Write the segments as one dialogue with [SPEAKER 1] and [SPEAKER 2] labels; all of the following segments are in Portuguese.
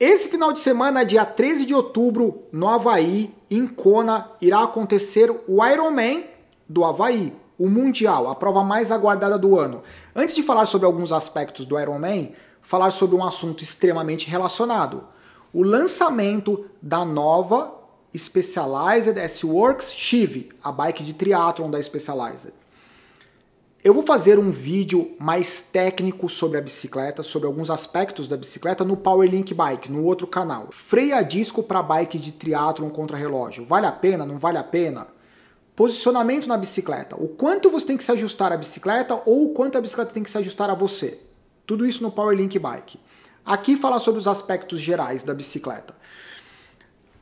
[SPEAKER 1] Esse final de semana, dia 13 de outubro, no Havaí, em Kona, irá acontecer o Ironman do Havaí, o Mundial, a prova mais aguardada do ano. Antes de falar sobre alguns aspectos do Ironman, falar sobre um assunto extremamente relacionado. O lançamento da nova Specialized S-Works Chive, a bike de triatlon da Specialized. Eu vou fazer um vídeo mais técnico sobre a bicicleta, sobre alguns aspectos da bicicleta no Powerlink Bike, no outro canal. Freia disco para bike de triatlon contra relógio. Vale a pena? Não vale a pena? Posicionamento na bicicleta. O quanto você tem que se ajustar à bicicleta ou o quanto a bicicleta tem que se ajustar a você. Tudo isso no Powerlink Bike. Aqui falar sobre os aspectos gerais da bicicleta.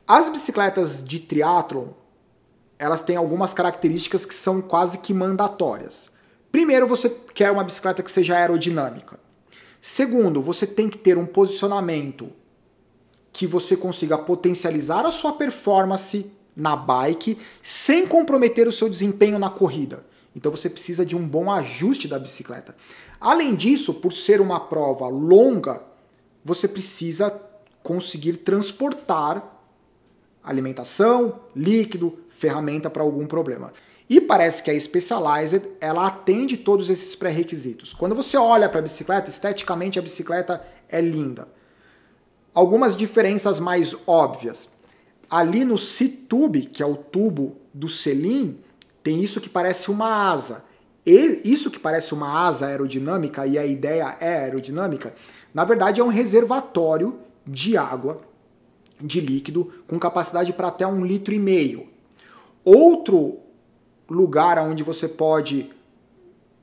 [SPEAKER 1] As bicicletas de triatlon, elas têm algumas características que são quase que mandatórias. Primeiro, você quer uma bicicleta que seja aerodinâmica. Segundo, você tem que ter um posicionamento que você consiga potencializar a sua performance na bike sem comprometer o seu desempenho na corrida. Então você precisa de um bom ajuste da bicicleta. Além disso, por ser uma prova longa, você precisa conseguir transportar alimentação, líquido, ferramenta para algum problema. E parece que a Specialized ela atende todos esses pré-requisitos. Quando você olha para a bicicleta, esteticamente a bicicleta é linda. Algumas diferenças mais óbvias. Ali no C-Tube, que é o tubo do Selim, tem isso que parece uma asa. E isso que parece uma asa aerodinâmica e a ideia é aerodinâmica, na verdade é um reservatório de água, de líquido, com capacidade para até um litro e meio. Outro lugar onde você pode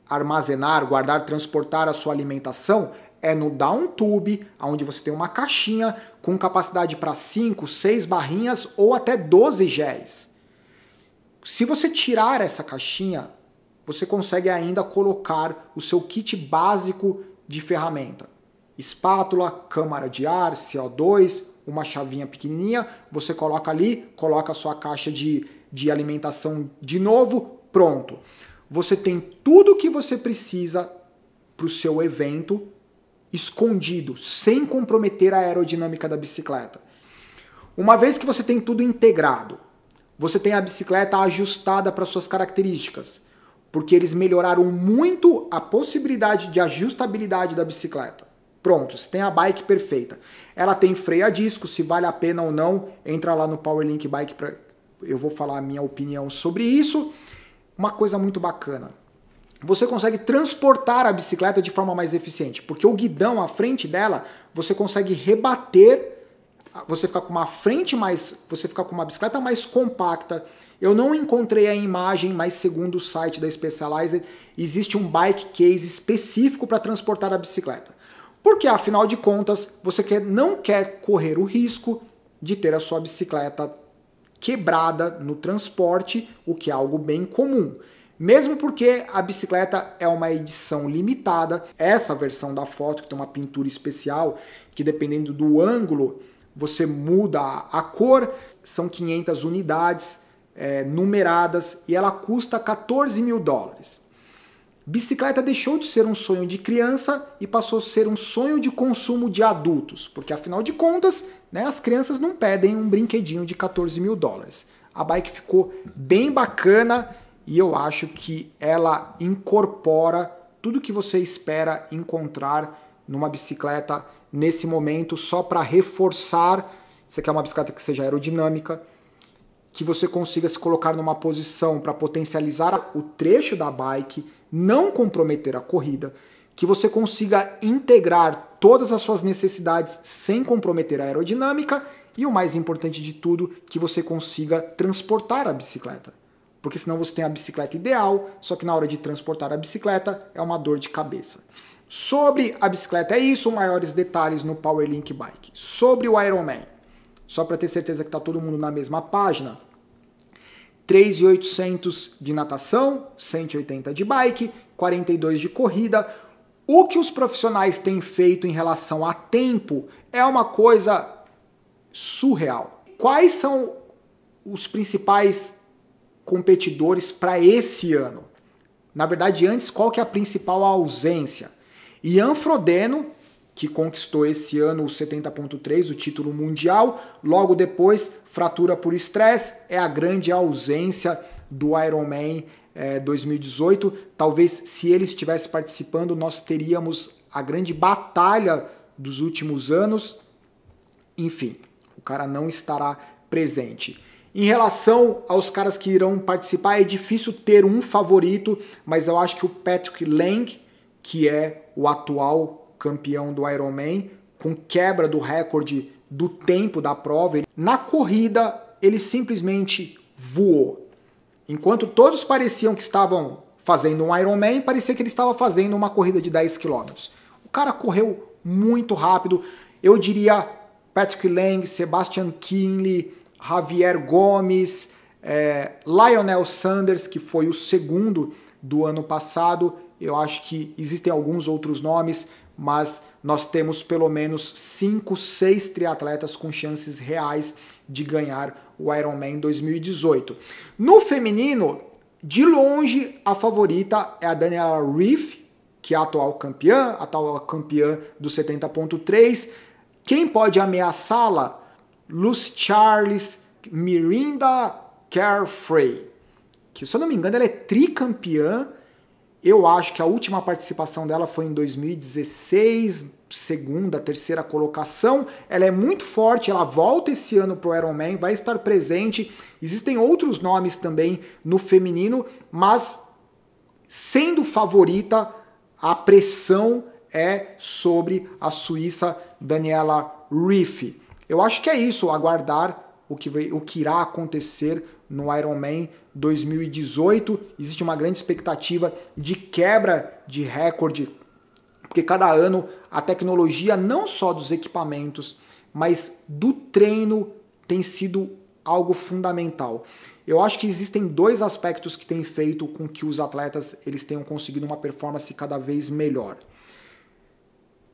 [SPEAKER 1] armazenar, guardar, transportar a sua alimentação é no down tube, onde você tem uma caixinha com capacidade para 5, 6 barrinhas ou até 12 géis. Se você tirar essa caixinha, você consegue ainda colocar o seu kit básico de ferramenta. Espátula, câmara de ar, CO2, uma chavinha pequenininha, você coloca ali, coloca a sua caixa de de alimentação de novo, pronto. Você tem tudo o que você precisa para o seu evento escondido, sem comprometer a aerodinâmica da bicicleta. Uma vez que você tem tudo integrado, você tem a bicicleta ajustada para suas características, porque eles melhoraram muito a possibilidade de ajustabilidade da bicicleta. Pronto, você tem a bike perfeita. Ela tem freio a disco, se vale a pena ou não, entra lá no Powerlink Bike eu vou falar a minha opinião sobre isso. Uma coisa muito bacana. Você consegue transportar a bicicleta de forma mais eficiente, porque o guidão à frente dela, você consegue rebater, você fica com uma frente mais, você fica com uma bicicleta mais compacta. Eu não encontrei a imagem, mas segundo o site da Specialized, existe um bike case específico para transportar a bicicleta. Porque afinal de contas, você quer, não quer correr o risco de ter a sua bicicleta quebrada no transporte, o que é algo bem comum. Mesmo porque a bicicleta é uma edição limitada, essa versão da foto que tem uma pintura especial, que dependendo do ângulo você muda a cor, são 500 unidades é, numeradas e ela custa 14 mil dólares. Bicicleta deixou de ser um sonho de criança e passou a ser um sonho de consumo de adultos, porque afinal de contas, né, as crianças não pedem um brinquedinho de 14 mil dólares. A bike ficou bem bacana e eu acho que ela incorpora tudo que você espera encontrar numa bicicleta nesse momento, só para reforçar. Você quer uma bicicleta que seja aerodinâmica, que você consiga se colocar numa posição para potencializar o trecho da bike, não comprometer a corrida, que você consiga integrar todas as suas necessidades sem comprometer a aerodinâmica e o mais importante de tudo, que você consiga transportar a bicicleta. Porque senão você tem a bicicleta ideal, só que na hora de transportar a bicicleta é uma dor de cabeça. Sobre a bicicleta é isso, maiores detalhes no Powerlink Bike. Sobre o Ironman, só para ter certeza que está todo mundo na mesma página, 3,800 de natação, 180 de bike, 42 de corrida. O que os profissionais têm feito em relação a tempo é uma coisa surreal. Quais são os principais competidores para esse ano? Na verdade, antes, qual que é a principal ausência? Ian Frodeno que conquistou esse ano o 70.3, o título mundial. Logo depois, fratura por estresse, é a grande ausência do Ironman é, 2018. Talvez se ele estivesse participando, nós teríamos a grande batalha dos últimos anos. Enfim, o cara não estará presente. Em relação aos caras que irão participar, é difícil ter um favorito, mas eu acho que o Patrick Lang, que é o atual campeão do Ironman, com quebra do recorde do tempo da prova. Na corrida, ele simplesmente voou. Enquanto todos pareciam que estavam fazendo um Ironman, parecia que ele estava fazendo uma corrida de 10 km. O cara correu muito rápido. Eu diria Patrick Lang, Sebastian Kinley, Javier Gomes, é, Lionel Sanders, que foi o segundo do ano passado. Eu acho que existem alguns outros nomes mas nós temos pelo menos 5, 6 triatletas com chances reais de ganhar o Ironman 2018. No feminino, de longe a favorita é a Daniela Reef, que é a atual campeã, a atual campeã do 70.3. Quem pode ameaçá-la? Lucy Charles Mirinda Carefree, que se eu não me engano ela é tricampeã eu acho que a última participação dela foi em 2016, segunda, terceira colocação. Ela é muito forte, ela volta esse ano pro Ironman, vai estar presente. Existem outros nomes também no feminino, mas sendo favorita, a pressão é sobre a suíça Daniela Riff. Eu acho que é isso, aguardar o que, o que irá acontecer no Ironman 2018. Existe uma grande expectativa de quebra de recorde, porque cada ano a tecnologia não só dos equipamentos, mas do treino tem sido algo fundamental. Eu acho que existem dois aspectos que têm feito com que os atletas eles tenham conseguido uma performance cada vez melhor.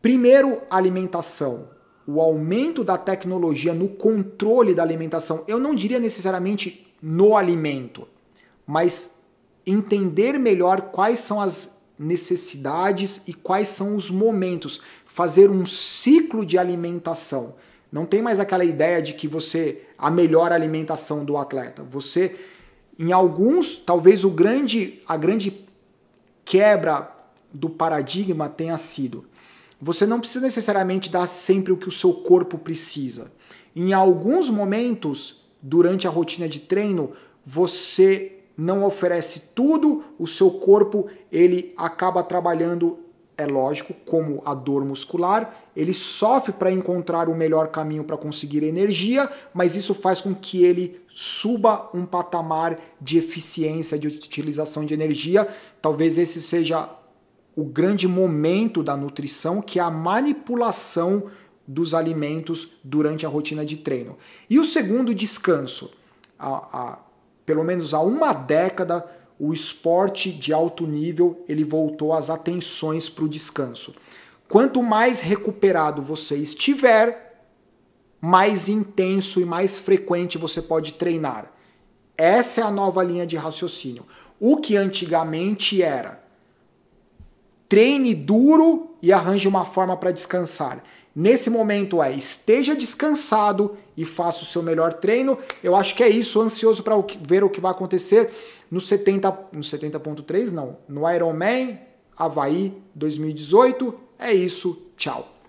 [SPEAKER 1] Primeiro, alimentação. O aumento da tecnologia no controle da alimentação. Eu não diria necessariamente no alimento, mas entender melhor quais são as necessidades e quais são os momentos, fazer um ciclo de alimentação. Não tem mais aquela ideia de que você a melhor alimentação do atleta. Você em alguns, talvez o grande a grande quebra do paradigma tenha sido você não precisa necessariamente dar sempre o que o seu corpo precisa. Em alguns momentos, durante a rotina de treino, você não oferece tudo, o seu corpo ele acaba trabalhando, é lógico, como a dor muscular, ele sofre para encontrar o melhor caminho para conseguir energia, mas isso faz com que ele suba um patamar de eficiência de utilização de energia. Talvez esse seja o grande momento da nutrição, que é a manipulação dos alimentos durante a rotina de treino. E o segundo, descanso. Há, pelo menos há uma década, o esporte de alto nível ele voltou as atenções para o descanso. Quanto mais recuperado você estiver, mais intenso e mais frequente você pode treinar. Essa é a nova linha de raciocínio. O que antigamente era treine duro e arranje uma forma para descansar. Nesse momento é esteja descansado e faça o seu melhor treino. Eu acho que é isso, ansioso para ver o que vai acontecer no 70 no 70.3 não, no Ironman Havaí 2018. É isso, tchau.